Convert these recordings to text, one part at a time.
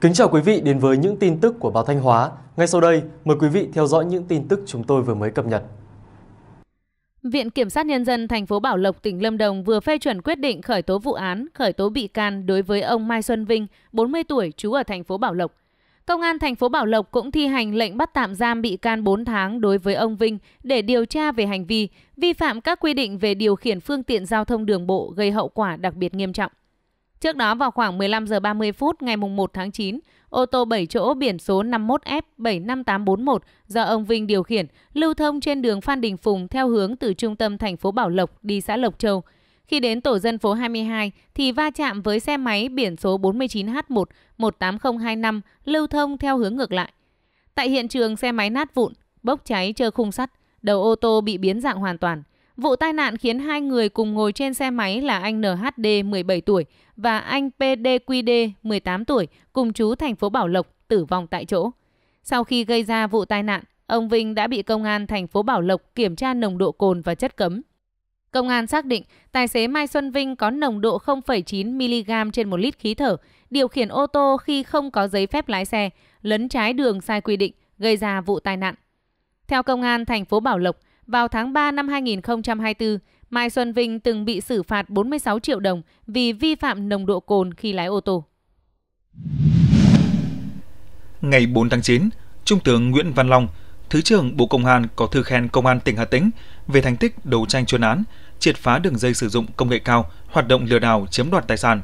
Kính chào quý vị đến với những tin tức của báo Thanh Hóa. Ngay sau đây, mời quý vị theo dõi những tin tức chúng tôi vừa mới cập nhật. Viện Kiểm sát Nhân dân thành phố Bảo Lộc, tỉnh Lâm Đồng vừa phê chuẩn quyết định khởi tố vụ án, khởi tố bị can đối với ông Mai Xuân Vinh, 40 tuổi, trú ở thành phố Bảo Lộc. Công an thành phố Bảo Lộc cũng thi hành lệnh bắt tạm giam bị can 4 tháng đối với ông Vinh để điều tra về hành vi vi phạm các quy định về điều khiển phương tiện giao thông đường bộ gây hậu quả đặc biệt nghiêm trọng. Trước đó vào khoảng 15 giờ 30 phút ngày 1 tháng 9, ô tô 7 chỗ biển số 51F75841 do ông Vinh điều khiển lưu thông trên đường Phan Đình Phùng theo hướng từ trung tâm thành phố Bảo Lộc đi xã Lộc Châu. Khi đến tổ dân phố 22 thì va chạm với xe máy biển số 49 h 118025 lưu thông theo hướng ngược lại. Tại hiện trường xe máy nát vụn, bốc cháy chơ khung sắt, đầu ô tô bị biến dạng hoàn toàn. Vụ tai nạn khiến hai người cùng ngồi trên xe máy là anh NHD 17 tuổi và anh PDQD 18 tuổi cùng chú thành phố Bảo Lộc tử vong tại chỗ. Sau khi gây ra vụ tai nạn, ông Vinh đã bị công an thành phố Bảo Lộc kiểm tra nồng độ cồn và chất cấm. Công an xác định tài xế Mai Xuân Vinh có nồng độ 0,9mg trên 1 lít khí thở, điều khiển ô tô khi không có giấy phép lái xe, lấn trái đường sai quy định, gây ra vụ tai nạn. Theo công an thành phố Bảo Lộc, vào tháng 3 năm 2024, Mai Xuân Vinh từng bị xử phạt 46 triệu đồng vì vi phạm nồng độ cồn khi lái ô tô. Ngày 4 tháng 9, Trung tướng Nguyễn Văn Long, Thứ trưởng Bộ Công an có thư khen Công an tỉnh Hà Tĩnh về thành tích đấu tranh chuyên án, triệt phá đường dây sử dụng công nghệ cao, hoạt động lừa đảo chiếm đoạt tài sản.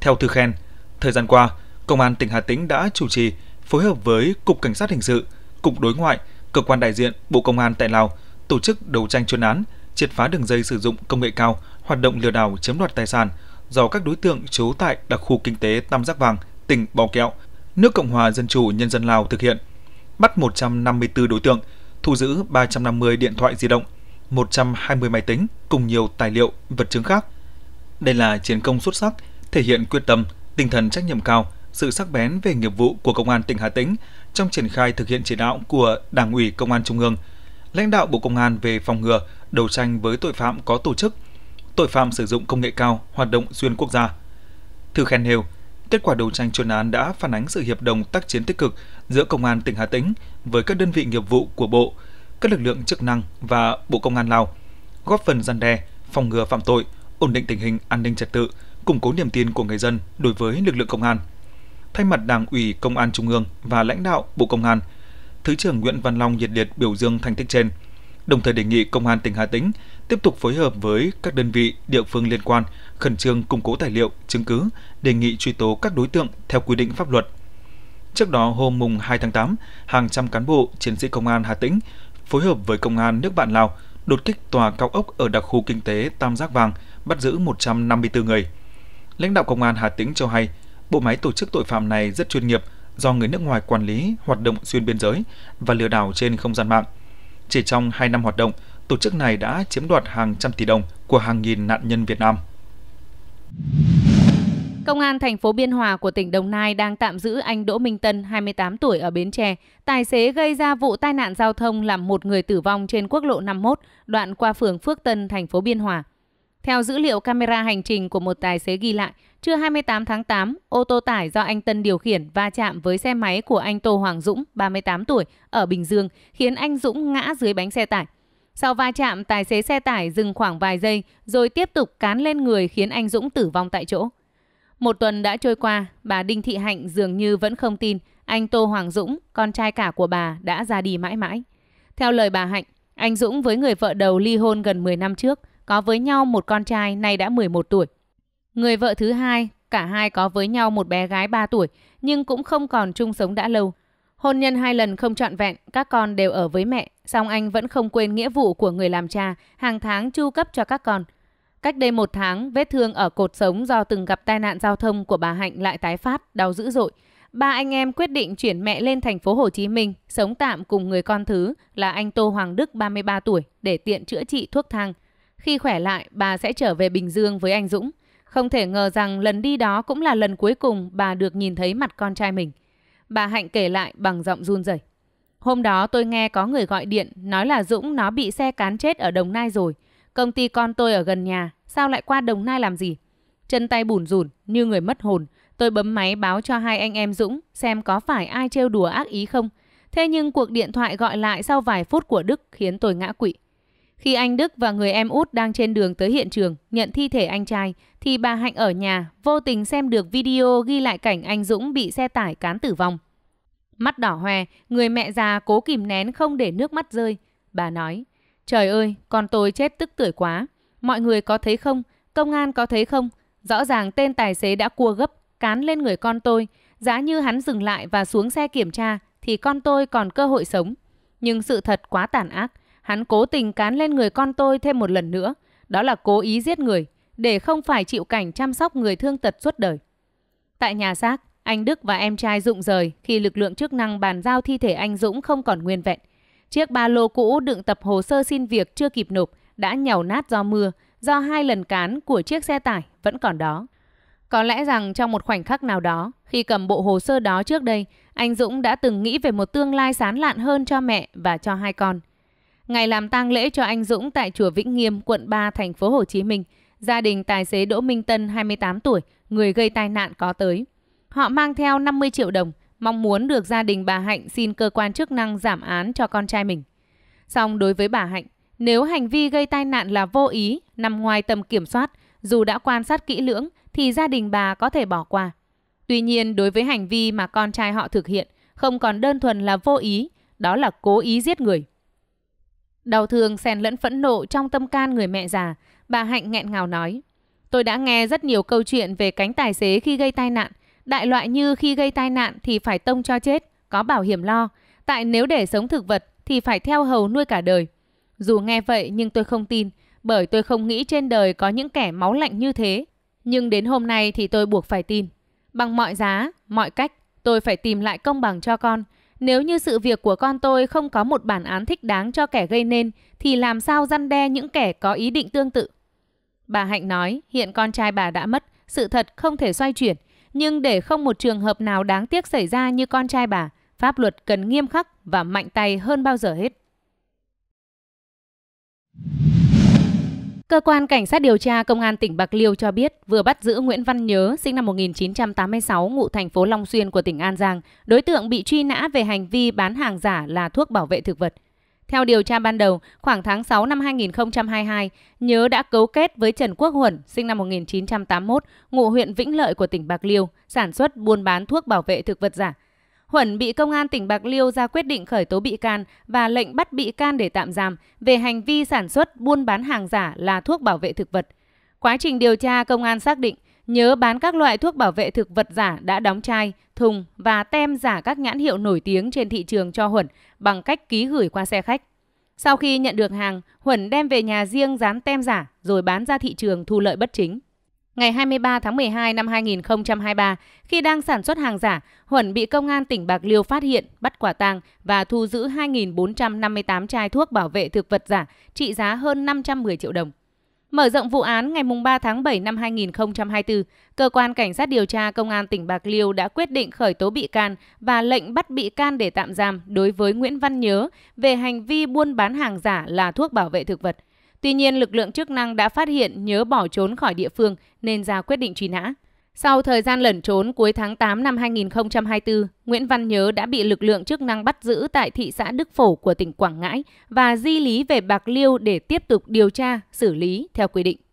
Theo thư khen, thời gian qua, Công an tỉnh Hà Tĩnh đã chủ trì phối hợp với Cục Cảnh sát hình sự, Cục Đối ngoại, cơ quan đại diện Bộ Công an tại Lào tổ chức đấu tranh chuyên án, triệt phá đường dây sử dụng công nghệ cao, hoạt động lừa đảo chiếm đoạt tài sản do các đối tượng trú tại đặc khu kinh tế Tam Giác Vàng, tỉnh Bò Kẹo, nước Cộng hòa Dân chủ Nhân dân Lào thực hiện. Bắt 154 đối tượng, thu giữ 350 điện thoại di động, 120 máy tính cùng nhiều tài liệu, vật chứng khác. Đây là chiến công xuất sắc, thể hiện quyết tâm, tinh thần trách nhiệm cao, sự sắc bén về nghiệp vụ của Công an tỉnh Hà Tĩnh trong triển khai thực hiện chỉ đạo của Đảng ủy Công an Trung ương – lãnh đạo Bộ Công an về phòng ngừa, đấu tranh với tội phạm có tổ chức, tội phạm sử dụng công nghệ cao, hoạt động xuyên quốc gia. Thư khen nêu, kết quả đấu tranh chuyên án đã phản ánh sự hiệp đồng tác chiến tích cực giữa Công an tỉnh Hà Tĩnh với các đơn vị nghiệp vụ của Bộ, các lực lượng chức năng và Bộ Công an Lào, góp phần gian đe, phòng ngừa phạm tội, ổn định tình hình an ninh trật tự, củng cố niềm tin của người dân đối với lực lượng công an. Thay mặt Đảng ủy Công an Trung ương và lãnh đạo Bộ Công an – Thứ trưởng Nguyễn Văn Long nhiệt liệt biểu dương thành tích trên, đồng thời đề nghị Công an tỉnh Hà Tĩnh tiếp tục phối hợp với các đơn vị địa phương liên quan khẩn trương củng cố tài liệu, chứng cứ, đề nghị truy tố các đối tượng theo quy định pháp luật. Trước đó hôm mùng 2 tháng 8, hàng trăm cán bộ chiến sĩ công an Hà Tĩnh phối hợp với công an nước bạn Lào đột kích tòa cao ốc ở đặc khu kinh tế Tam Giác Vàng, bắt giữ 154 người. Lãnh đạo công an Hà Tĩnh cho hay, bộ máy tổ chức tội phạm này rất chuyên nghiệp, do người nước ngoài quản lý hoạt động xuyên biên giới và lừa đảo trên không gian mạng. Chỉ trong 2 năm hoạt động, tổ chức này đã chiếm đoạt hàng trăm tỷ đồng của hàng nghìn nạn nhân Việt Nam. Công an thành phố Biên Hòa của tỉnh Đồng Nai đang tạm giữ anh Đỗ Minh Tân, 28 tuổi ở Bến Tre, tài xế gây ra vụ tai nạn giao thông làm một người tử vong trên quốc lộ 51, đoạn qua phường Phước Tân, thành phố Biên Hòa. Theo dữ liệu camera hành trình của một tài xế ghi lại, trưa 28 tháng 8, ô tô tải do anh Tân điều khiển va chạm với xe máy của anh Tô Hoàng Dũng, 38 tuổi, ở Bình Dương, khiến anh Dũng ngã dưới bánh xe tải. Sau va chạm, tài xế xe tải dừng khoảng vài giây rồi tiếp tục cán lên người khiến anh Dũng tử vong tại chỗ. Một tuần đã trôi qua, bà Đinh Thị Hạnh dường như vẫn không tin anh Tô Hoàng Dũng, con trai cả của bà, đã ra đi mãi mãi. Theo lời bà Hạnh, anh Dũng với người vợ đầu ly hôn gần 10 năm trước – có với nhau một con trai nay đã 11 tuổi. Người vợ thứ hai, cả hai có với nhau một bé gái 3 tuổi nhưng cũng không còn chung sống đã lâu. Hôn nhân hai lần không trọn vẹn, các con đều ở với mẹ, song anh vẫn không quên nghĩa vụ của người làm cha, hàng tháng chu cấp cho các con. Cách đây một tháng, vết thương ở cột sống do từng gặp tai nạn giao thông của bà Hạnh lại tái phát, đau dữ dội. Ba anh em quyết định chuyển mẹ lên thành phố Hồ Chí Minh, sống tạm cùng người con thứ là anh Tô Hoàng Đức 33 tuổi để tiện chữa trị thuốc thang. Khi khỏe lại, bà sẽ trở về Bình Dương với anh Dũng. Không thể ngờ rằng lần đi đó cũng là lần cuối cùng bà được nhìn thấy mặt con trai mình. Bà Hạnh kể lại bằng giọng run rẩy. Hôm đó tôi nghe có người gọi điện nói là Dũng nó bị xe cán chết ở Đồng Nai rồi. Công ty con tôi ở gần nhà, sao lại qua Đồng Nai làm gì? Chân tay bủn rủn như người mất hồn, tôi bấm máy báo cho hai anh em Dũng xem có phải ai trêu đùa ác ý không. Thế nhưng cuộc điện thoại gọi lại sau vài phút của Đức khiến tôi ngã quỵ. Khi anh Đức và người em út đang trên đường tới hiện trường nhận thi thể anh trai, thì bà Hạnh ở nhà vô tình xem được video ghi lại cảnh anh Dũng bị xe tải cán tử vong. Mắt đỏ hoe, người mẹ già cố kìm nén không để nước mắt rơi. Bà nói, trời ơi, con tôi chết tức tuổi quá. Mọi người có thấy không? Công an có thấy không? Rõ ràng tên tài xế đã cua gấp, cán lên người con tôi. Giá như hắn dừng lại và xuống xe kiểm tra, thì con tôi còn cơ hội sống. Nhưng sự thật quá tàn ác, Hắn cố tình cán lên người con tôi thêm một lần nữa. Đó là cố ý giết người, để không phải chịu cảnh chăm sóc người thương tật suốt đời. Tại nhà xác, anh Đức và em trai rụng rời khi lực lượng chức năng bàn giao thi thể anh Dũng không còn nguyên vẹn. Chiếc ba lô cũ đựng tập hồ sơ xin việc chưa kịp nộp đã nhàu nát do mưa, do hai lần cán của chiếc xe tải vẫn còn đó. Có lẽ rằng trong một khoảnh khắc nào đó, khi cầm bộ hồ sơ đó trước đây, anh Dũng đã từng nghĩ về một tương lai sán lạn hơn cho mẹ và cho hai con. Ngày làm tang lễ cho anh Dũng tại chùa Vĩnh Nghiêm, quận 3, thành phố Hồ Chí Minh, gia đình tài xế Đỗ Minh Tân 28 tuổi, người gây tai nạn có tới. Họ mang theo 50 triệu đồng, mong muốn được gia đình bà Hạnh xin cơ quan chức năng giảm án cho con trai mình. Song đối với bà Hạnh, nếu hành vi gây tai nạn là vô ý, nằm ngoài tầm kiểm soát, dù đã quan sát kỹ lưỡng thì gia đình bà có thể bỏ qua. Tuy nhiên, đối với hành vi mà con trai họ thực hiện, không còn đơn thuần là vô ý, đó là cố ý giết người. Đau thương xen lẫn phẫn nộ trong tâm can người mẹ già, bà Hạnh nghẹn ngào nói. Tôi đã nghe rất nhiều câu chuyện về cánh tài xế khi gây tai nạn. Đại loại như khi gây tai nạn thì phải tông cho chết, có bảo hiểm lo. Tại nếu để sống thực vật thì phải theo hầu nuôi cả đời. Dù nghe vậy nhưng tôi không tin, bởi tôi không nghĩ trên đời có những kẻ máu lạnh như thế. Nhưng đến hôm nay thì tôi buộc phải tin. Bằng mọi giá, mọi cách, tôi phải tìm lại công bằng cho con. Nếu như sự việc của con tôi không có một bản án thích đáng cho kẻ gây nên, thì làm sao răn đe những kẻ có ý định tương tự? Bà Hạnh nói, hiện con trai bà đã mất, sự thật không thể xoay chuyển. Nhưng để không một trường hợp nào đáng tiếc xảy ra như con trai bà, pháp luật cần nghiêm khắc và mạnh tay hơn bao giờ hết. Cơ quan Cảnh sát điều tra Công an tỉnh Bạc Liêu cho biết vừa bắt giữ Nguyễn Văn Nhớ, sinh năm 1986, ngụ thành phố Long Xuyên của tỉnh An Giang. Đối tượng bị truy nã về hành vi bán hàng giả là thuốc bảo vệ thực vật. Theo điều tra ban đầu, khoảng tháng 6 năm 2022, Nhớ đã cấu kết với Trần Quốc Huẩn, sinh năm 1981, ngụ huyện Vĩnh Lợi của tỉnh Bạc Liêu, sản xuất buôn bán thuốc bảo vệ thực vật giả – Huẩn bị công an tỉnh Bạc Liêu ra quyết định khởi tố bị can và lệnh bắt bị can để tạm giam về hành vi sản xuất buôn bán hàng giả là thuốc bảo vệ thực vật. Quá trình điều tra, công an xác định Nhớ bán các loại thuốc bảo vệ thực vật giả đã đóng chai, thùng và tem giả các nhãn hiệu nổi tiếng trên thị trường cho Huẩn bằng cách ký gửi qua xe khách. Sau khi nhận được hàng, Huẩn đem về nhà riêng dán tem giả rồi bán ra thị trường thu lợi bất chính. Ngày 23 tháng 12 năm 2023, khi đang sản xuất hàng giả, Huẩn bị công an tỉnh Bạc Liêu phát hiện, bắt quả tang và thu giữ 2.458 chai thuốc bảo vệ thực vật giả trị giá hơn 510 triệu đồng. Mở rộng vụ án ngày 3 tháng 7 năm 2024, Cơ quan Cảnh sát điều tra Công an tỉnh Bạc Liêu đã quyết định khởi tố bị can và lệnh bắt bị can để tạm giam đối với Nguyễn Văn Nhớ về hành vi buôn bán hàng giả là thuốc bảo vệ thực vật – Tuy nhiên, lực lượng chức năng đã phát hiện Nhớ bỏ trốn khỏi địa phương nên ra quyết định truy nã. Sau thời gian lẩn trốn cuối tháng 8 năm 2024, Nguyễn Văn Nhớ đã bị lực lượng chức năng bắt giữ tại thị xã Đức Phổ của tỉnh Quảng Ngãi và di lý về Bạc Liêu để tiếp tục điều tra, xử lý theo quy định.